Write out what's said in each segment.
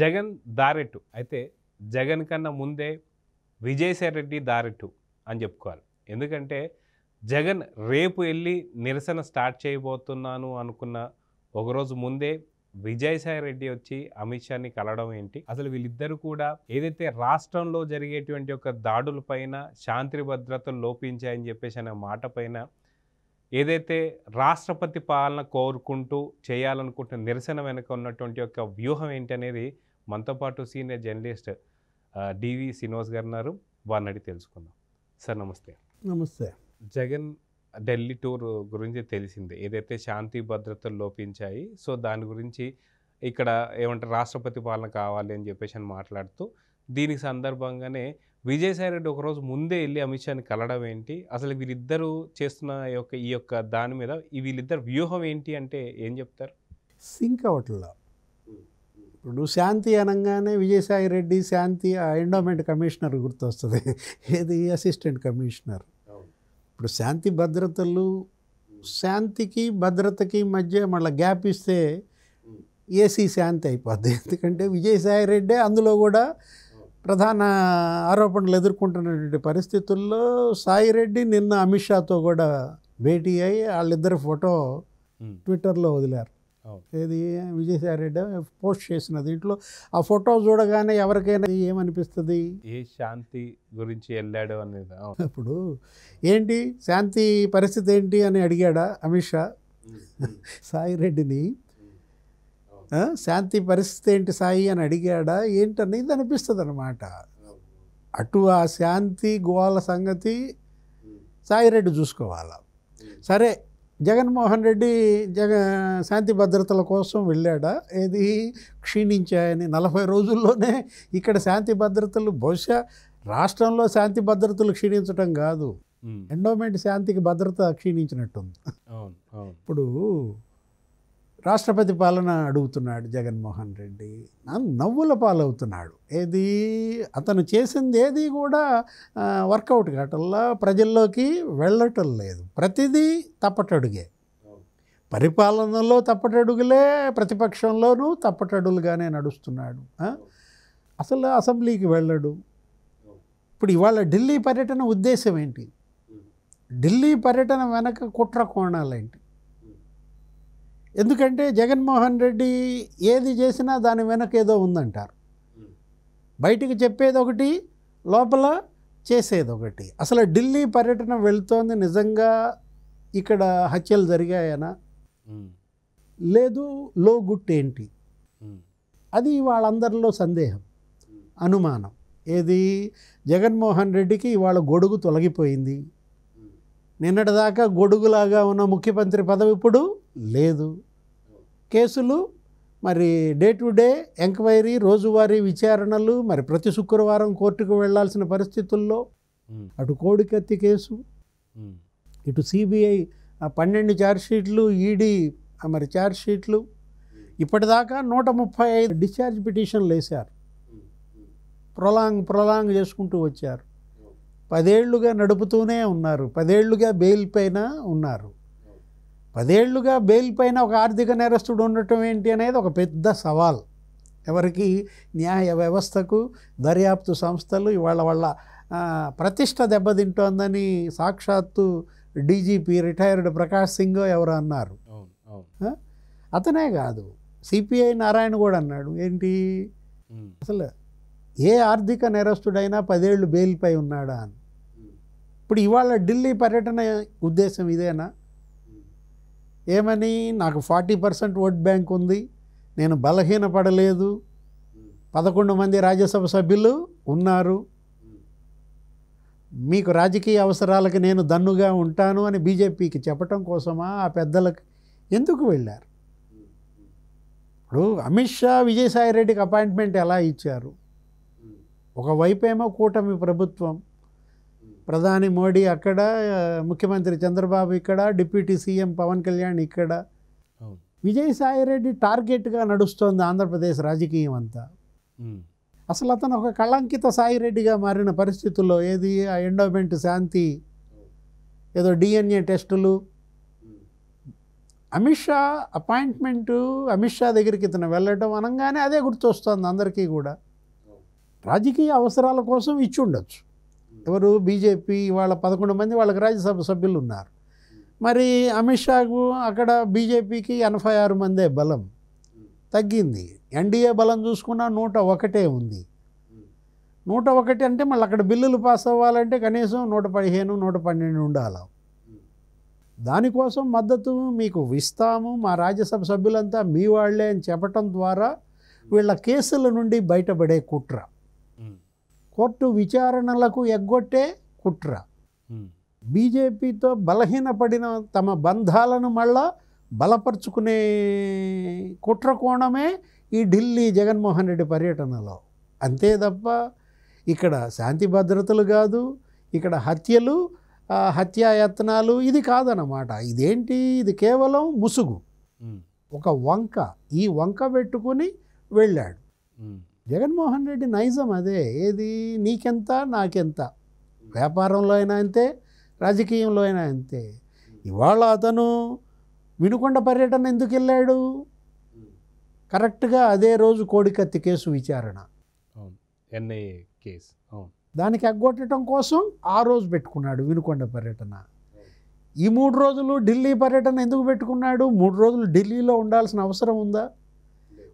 జగన్ దారెట్టు అయితే జగన్ కన్నా ముందే విజయసాయి రెడ్డి దారెట్టు అని చెప్పుకోవాలి ఎందుకంటే జగన్ రేపు వెళ్ళి నిరసన స్టార్ట్ చేయబోతున్నాను అనుకున్న ఒకరోజు ముందే విజయసాయి రెడ్డి వచ్చి అమిత్ షాని కలవడం ఏంటి అసలు వీళ్ళిద్దరూ కూడా ఏదైతే రాష్ట్రంలో జరిగేటువంటి ఒక దాడులపైన శాంతి భద్రతలు లోపించాయని చెప్పేసి అనే మాట పైన ఏదైతే రాష్ట్రపతి పాలన కోరుకుంటూ చేయాలనుకుంటున్న నిరసన వెనుక ఉన్నటువంటి యొక్క వ్యూహం ఏంటనేది మనతో పాటు సీనియర్ జర్నలిస్ట్ డివి శ్రీనివాస్ గారు ఉన్నారు వారిని అడిగి తెలుసుకుందాం సార్ నమస్తే నమస్తే జగన్ ఢిల్లీ టూర్ గురించి తెలిసిందే ఏదైతే శాంతి భద్రతలు లోపించాయి సో దాని గురించి ఇక్కడ ఏమంటారు రాష్ట్రపతి పాలన కావాలి అని చెప్పేసి అని మాట్లాడుతూ దీనికి సందర్భంగానే విజయసాయిరెడ్డి ఒకరోజు ముందే వెళ్ళి అమిత్ షాని కలడం ఏంటి అసలు వీరిద్దరూ చేస్తున్న యొక్క ఈ యొక్క దాని మీద వీళ్ళిద్దరు వ్యూహం ఏంటి అంటే ఏం చెప్తారు సింక్ అవట్లా ఇప్పుడు శాంతి అనగానే విజయసాయిరెడ్డి శాంతి ఎండోమెంట్ కమిషనర్ గుర్తొస్తుంది ఏది అసిస్టెంట్ కమిషనర్ ఇప్పుడు శాంతి భద్రతలు శాంతికి భద్రతకి మధ్య మళ్ళీ గ్యాప్ ఇస్తే ఏసీ శాంతి అయిపోద్ది ఎందుకంటే విజయసాయిరెడ్డే అందులో కూడా ప్రధాన ఆరోపణలు ఎదుర్కొంటున్నటువంటి పరిస్థితుల్లో సాయిరెడ్డి నిన్న అమిత్ షాతో కూడా భేటీ అయ్యి వాళ్ళిద్దరు ఫోటో ట్విట్టర్లో వదిలారు ఏది విజయసాయిరెడ్డి పోస్ట్ చేసిన దీంట్లో ఆ ఫోటో చూడగానే ఎవరికైనా ఏమనిపిస్తుంది ఏ శాంతి గురించి వెళ్ళాడు అనేది అప్పుడు ఏంటి శాంతి పరిస్థితి ఏంటి అని అడిగాడా అమిత్ షా సాయిరెడ్డిని శాంతి పరిస్థితి ఏంటి సాయి అని అడిగాడా ఏంటని ఇది అనిపిస్తుంది అనమాట అటు ఆ శాంతి గోల సంగతి సాయిరెడ్డి చూసుకోవాలి సరే జగన్మోహన్ రెడ్డి జగ శాంతి భద్రతల కోసం వెళ్ళాడా ఏది క్షీణించాయని నలభై రోజుల్లోనే ఇక్కడ శాంతి భద్రతలు బహుశా రాష్ట్రంలో శాంతి భద్రతలు క్షీణించడం కాదు ఎండోమెంట్ శాంతికి భద్రత క్షీణించినట్టుంది ఇప్పుడు రాష్ట్రపతి పాలన అడుగుతున్నాడు జగన్మోహన్ రెడ్డి నవ్వుల పాలవుతున్నాడు ఏది అతను చేసింది ఏది కూడా వర్కౌట్ కాటల్లా ప్రజల్లోకి వెళ్ళటం లేదు ప్రతిదీ తప్పటడుగే పరిపాలనలో తప్పటడుగులే ప్రతిపక్షంలోనూ తప్పటడులుగానే నడుస్తున్నాడు అసలు అసెంబ్లీకి వెళ్ళడు ఇప్పుడు ఇవాళ ఢిల్లీ పర్యటన ఉద్దేశం ఏంటి ఢిల్లీ పర్యటన వెనక కుట్ర కోణాలేంటి ఎందుకంటే జగన్మోహన్ రెడ్డి ఏది చేసినా దాని వెనక ఏదో ఉందంటారు బయటికి చెప్పేది ఒకటి లోపల చేసేది ఒకటి అసలు ఢిల్లీ పర్యటన వెళుతోంది నిజంగా ఇక్కడ హత్యలు జరిగాయనా లేదు లో గుట్ ఏంటి అది వాళ్ళందరిలో సందేహం అనుమానం ఏది జగన్మోహన్ రెడ్డికి ఇవాళ గొడుగు తొలగిపోయింది నిన్నటిదాకా గొడుగులాగా ఉన్న ముఖ్యమంత్రి పదవి ఇప్పుడు లేదు కేసులు మరి డే టు డే ఎంక్వైరీ రోజువారీ విచారణలు మరి ప్రతి శుక్రవారం కోర్టుకు వెళ్లాల్సిన పరిస్థితుల్లో అటు కోడికత్తి కేసు ఇటు సిబిఐ పన్నెండు ఛార్జ్షీట్లు ఈడీ మరి ఛార్జ్షీట్లు ఇప్పటిదాకా నూట ముప్పై ఐదు డిశ్చార్జ్ పిటిషన్లు వేశారు ప్రొలాంగ్ ప్రొలాంగ్ చేసుకుంటూ వచ్చారు పదేళ్లుగా నడుపుతూనే ఉన్నారు పదేళ్లుగా బెయిల్ పైన ఉన్నారు పదేళ్లుగా బెయిల్ పైన ఒక ఆర్థిక నేరస్తుడు ఉండటం ఏంటి అనేది ఒక పెద్ద సవాల్ ఎవరికి న్యాయ వ్యవస్థకు దర్యాప్తు సంస్థలు ఇవాళ వాళ్ళ ప్రతిష్ట దెబ్బతింటోందని సాక్షాత్తు డీజీపీ రిటైర్డ్ ప్రకాష్ సింగ్ ఎవరు అన్నారు అతనే కాదు సిపిఐ నారాయణ కూడా అన్నాడు ఏంటి అసలు ఏ ఆర్థిక నేరస్తుడైనా పదేళ్ళు బెయిల్పై ఉన్నాడా అని ఇప్పుడు ఇవాళ ఢిల్లీ పర్యటన ఉద్దేశం ఇదేనా ఏమని నాకు ఫార్టీ పర్సెంట్ ఓట్ బ్యాంక్ ఉంది నేను బలహీనపడలేదు పదకొండు మంది రాజ్యసభ సభ్యులు ఉన్నారు మీకు రాజకీయ అవసరాలకు నేను దన్నుగా ఉంటాను అని బీజేపీకి చెప్పటం కోసమా ఆ పెద్దలకు ఎందుకు వెళ్ళారు ఇప్పుడు అమిత్ షా విజయసాయిరెడ్డికి అపాయింట్మెంట్ ఎలా ఇచ్చారు ఒకవైపేమో కూటమి ప్రభుత్వం ప్రధాని మోడీ అక్కడ ముఖ్యమంత్రి చంద్రబాబు ఇక్కడ డిప్యూటీ సీఎం పవన్ కళ్యాణ్ ఇక్కడ విజయసాయిరెడ్డి టార్గెట్గా నడుస్తోంది ఆంధ్రప్రదేశ్ రాజకీయం అంతా అసలు అతను ఒక కళంకిత సాయిరెడ్డిగా మారిన పరిస్థితుల్లో ఏది ఆ ఎండోమెంట్ శాంతి ఏదో డిఎన్ఏ టెస్టులు అమిత్ షా అపాయింట్మెంటు అమిత్ షా దగ్గరికి ఇతను వెళ్ళటం అనగానే అదే గుర్తొస్తుంది అందరికీ కూడా రాజకీయ అవసరాల కోసం ఇచ్చి ఉండొచ్చు ఎవరు బీజేపీ వాళ్ళ పదకొండు మంది వాళ్ళకి రాజ్యసభ సభ్యులు ఉన్నారు మరి అమిత్ షాకు అక్కడ బీజేపీకి ఎనభై ఆరు మందే బలం తగ్గింది ఎన్డీఏ బలం చూసుకున్నా నూట ఒకటే ఉంది నూట ఒకటి అంటే మళ్ళీ అక్కడ బిల్లులు పాస్ అవ్వాలంటే కనీసం నూట పదిహేను నూట పన్నెండు ఉండాలి దానికోసం మద్దతు మీకు ఇస్తాము మా రాజ్యసభ సభ్యులంతా మీ వాళ్లే అని చెప్పటం ద్వారా వీళ్ళ కేసుల నుండి బయటపడే కుట్ర కోర్టు విచారణలకు ఎగ్గొట్టే కుట్ర బీజేపీతో బలహీనపడిన తమ బంధాలను మళ్ళా బలపరుచుకునే కుట్ర కోణమే ఈ ఢిల్లీ జగన్మోహన్ రెడ్డి పర్యటనలో అంతే తప్ప ఇక్కడ శాంతి భద్రతలు కాదు ఇక్కడ హత్యలు హత్యాయత్నాలు ఇది కాదనమాట ఇదేంటి ఇది కేవలం ముసుగు ఒక వంక ఈ వంక పెట్టుకుని వెళ్ళాడు జగన్మోహన్ రెడ్డి నైజం అదే ఏది నీకెంత నాకెంత వ్యాపారంలో అయినా అంతే రాజకీయంలో అయినా అంతే ఇవాళ అతను వినుకొండ పర్యటన ఎందుకు వెళ్ళాడు కరెక్ట్గా అదే రోజు కోడికత్తి కేసు విచారణ ఎన్ఐఏ కేసు దానికి అగ్గొట్టడం కోసం ఆ రోజు పెట్టుకున్నాడు వినుకొండ పర్యటన ఈ మూడు రోజులు ఢిల్లీ పర్యటన ఎందుకు పెట్టుకున్నాడు మూడు రోజులు ఢిల్లీలో ఉండాల్సిన అవసరం ఉందా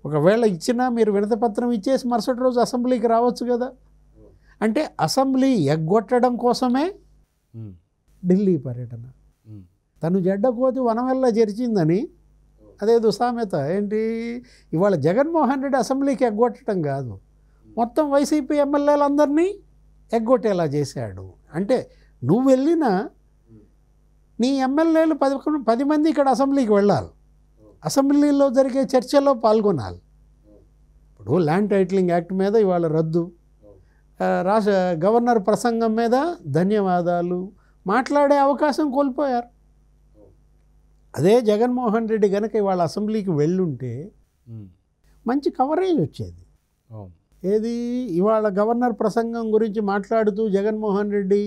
ఒకవేళ ఇచ్చినా మీరు వినతపత్రం ఇచ్చేసి మరుసటి రోజు అసెంబ్లీకి రావచ్చు కదా అంటే అసెంబ్లీ ఎగ్గొట్టడం కోసమే ఢిల్లీ పర్యటన తను కోతి వనవెల్లా జరిచిందని అదేదో సామెత ఏంటి ఇవాళ జగన్మోహన్ రెడ్డి అసెంబ్లీకి ఎగ్గొట్టడం కాదు మొత్తం వైసీపీ ఎమ్మెల్యేలందరినీ ఎగ్గొట్టేలా చేశాడు అంటే నువ్వు వెళ్ళినా నీ ఎమ్మెల్యేలు పది పది మంది ఇక్కడ అసెంబ్లీకి వెళ్ళాలి అసెంబ్లీలో జరిగే చర్చలో పాల్గొనాలి ఇప్పుడు ల్యాండ్ టైటిలింగ్ యాక్ట్ మీద ఇవాళ రద్దు రాష్ట్ర గవర్నర్ ప్రసంగం మీద ధన్యవాదాలు మాట్లాడే అవకాశం కోల్పోయారు అదే జగన్మోహన్ రెడ్డి కనుక ఇవాళ అసెంబ్లీకి వెళ్ళుంటే మంచి కవరేజ్ వచ్చేది ఏది ఇవాళ గవర్నర్ ప్రసంగం గురించి మాట్లాడుతూ జగన్మోహన్ రెడ్డి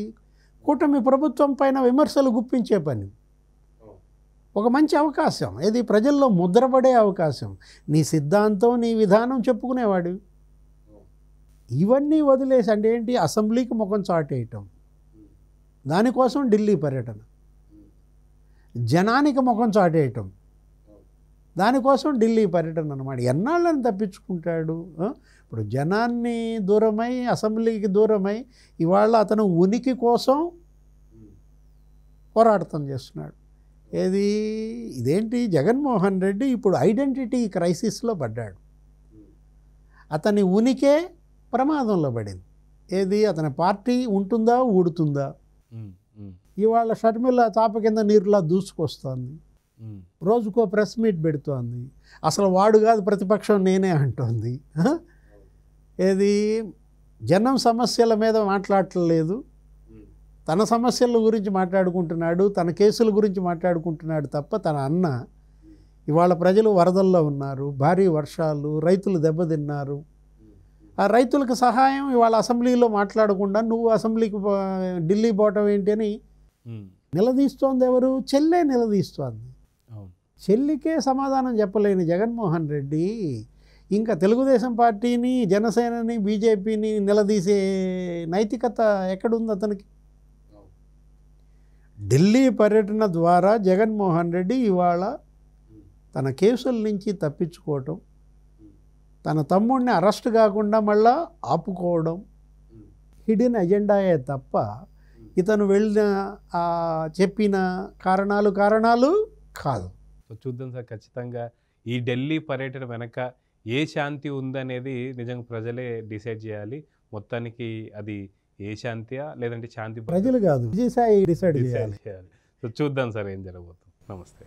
కూటమి ప్రభుత్వం పైన విమర్శలు గుప్పించే పని ఒక మంచి అవకాశం ఏది ప్రజల్లో ముద్రపడే అవకాశం నీ సిద్ధాంతం నీ విధానం చెప్పుకునేవాడు ఇవన్నీ వదిలేసి అంటే ఏంటి అసెంబ్లీకి ముఖం చాటేయటం దానికోసం ఢిల్లీ పర్యటన జనానికి ముఖం చాటేయటం దానికోసం ఢిల్లీ పర్యటన అనమాట ఎన్నాళ్ళని తప్పించుకుంటాడు ఇప్పుడు జనాన్ని దూరమై అసెంబ్లీకి దూరమై ఇవాళ అతను ఉనికి కోసం పోరాటం చేస్తున్నాడు ఏది ఇదేంటి జగన్మోహన్ రెడ్డి ఇప్పుడు ఐడెంటిటీ క్రైసిస్లో పడ్డాడు అతని ఉనికే ప్రమాదంలో పడింది ఏది అతని పార్టీ ఉంటుందా ఊడుతుందా ఇవాళ షర్మిల తాప కింద నీరులా దూసుకొస్తోంది రోజుకో ప్రెస్ మీట్ పెడుతోంది అసలు వాడు కాదు ప్రతిపక్షం నేనే అంటోంది ఏది జనం సమస్యల మీద మాట్లాడట్లేదు తన సమస్యల గురించి మాట్లాడుకుంటున్నాడు తన కేసుల గురించి మాట్లాడుకుంటున్నాడు తప్ప తన అన్న ఇవాళ ప్రజలు వరదల్లో ఉన్నారు భారీ వర్షాలు రైతులు దెబ్బతిన్నారు ఆ రైతులకు సహాయం ఇవాళ అసెంబ్లీలో మాట్లాడకుండా నువ్వు అసెంబ్లీకి ఢిల్లీ పోవటం ఏంటి అని నిలదీస్తోంది ఎవరు చెల్లే నిలదీస్తోంది చెల్లికే సమాధానం చెప్పలేని జగన్మోహన్ రెడ్డి ఇంకా తెలుగుదేశం పార్టీని జనసేనని బీజేపీని నిలదీసే నైతికత ఎక్కడుంది అతనికి ఢిల్లీ పర్యటన ద్వారా జగన్మోహన్ రెడ్డి ఇవాళ తన కేసుల నుంచి తప్పించుకోవటం తన తమ్ముడిని అరెస్ట్ కాకుండా మళ్ళా ఆపుకోవడం హిడెన్ అజెండాయే తప్ప ఇతను వెళ్ళిన చెప్పిన కారణాలు కారణాలు కాదు చూద్దాం సార్ ఖచ్చితంగా ఈ ఢిల్లీ పర్యటన వెనక ఏ శాంతి ఉందనేది నిజంగా ప్రజలే డిసైడ్ చేయాలి మొత్తానికి అది ఏ శాంతియా లేదంటే శాంతి ప్రజలు కాదు విజయసాయి డిసైడ్ చేయాలి సో చూద్దాం సార్ ఏం జరగబోతుంది నమస్తే